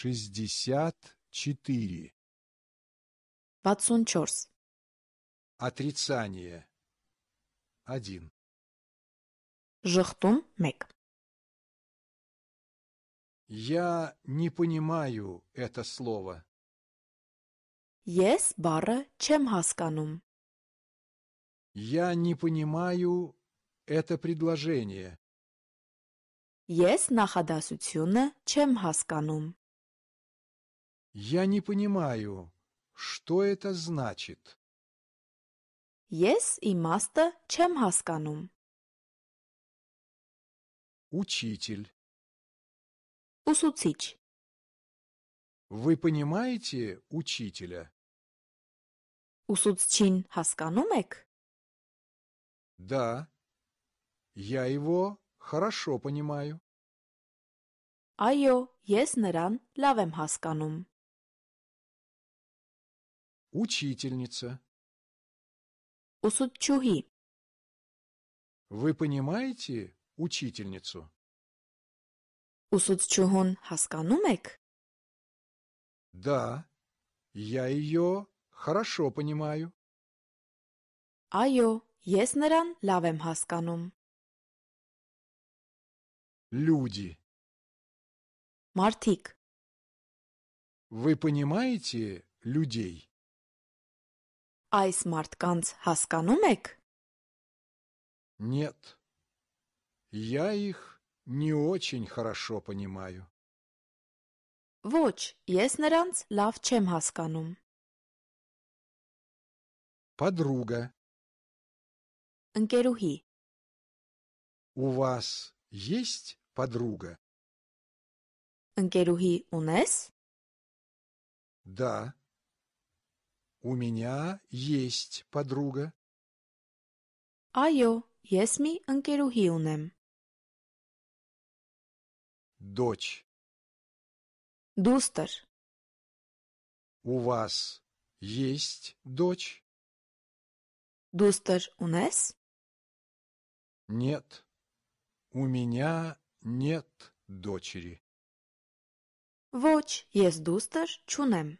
шестьдесят четыре. Пацунчорс. Отрицание. Один. Жахтун мек. Я не понимаю это слово. Ես բառը чем հասկանում. Я не понимаю это предложение. Ես նախադասությունը чем հասկանում. Я не понимаю, что это значит. Ես իմաստը չեմ հասկանում։ Учитель. Ուսուցիչ։ Вы понимаете учителя? Ուսուցչին հասկանում եք? Да. Я его хорошо понимаю. Այո, ես նրան լավ եմ հասկանում։ Учительница. Усудчуги. Вы понимаете учительницу? Усудчугон хасканумек? Да, я ее хорошо понимаю. Айо, еснеран лавем хасканум. Люди. Мартик. Вы понимаете людей? Այս մարդկանց հասկանում եք։ Нет. Я их не очень хорошо понимаю. Ոչ, ես նրանց լավ չեմ հասկանում։ Подруга, Ընկերուհի, у вас есть подруга? ընկերուհի ունես? Да, у меня есть подруга. А я есть ми încheruhiunem. Дочь. Дустер. У вас есть дочь? Дустер нас? Нет. У меня нет дочери. Воч есть дустер чунем.